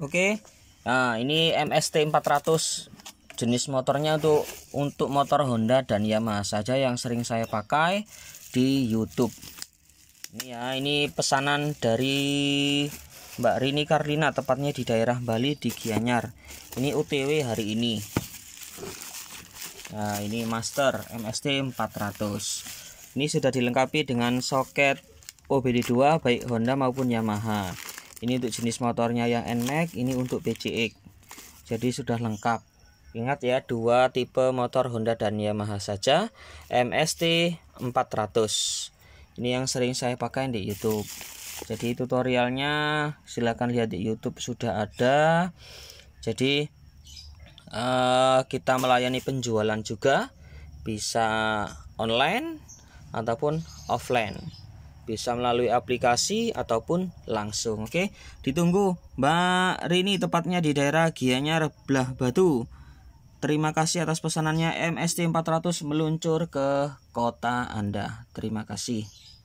Oke. Nah, ini MST 400 jenis motornya untuk untuk motor Honda dan Yamaha saja yang sering saya pakai di YouTube. Ini ya, ini pesanan dari Mbak Rini Karlina tepatnya di daerah Bali di Gianyar. Ini UTW hari ini. Nah, ini master MST 400. Ini sudah dilengkapi dengan soket OBD2 baik Honda maupun Yamaha ini untuk jenis motornya yang NMAX ini untuk BCX jadi sudah lengkap ingat ya dua tipe motor Honda dan Yamaha saja MST 400 ini yang sering saya pakai di YouTube jadi tutorialnya silahkan lihat di YouTube sudah ada jadi eh, kita melayani penjualan juga bisa online ataupun offline bisa melalui aplikasi ataupun langsung. Oke, ditunggu Mbak Rini tepatnya di daerah Gianyar Belah Batu. Terima kasih atas pesanannya MST 400 meluncur ke kota Anda. Terima kasih.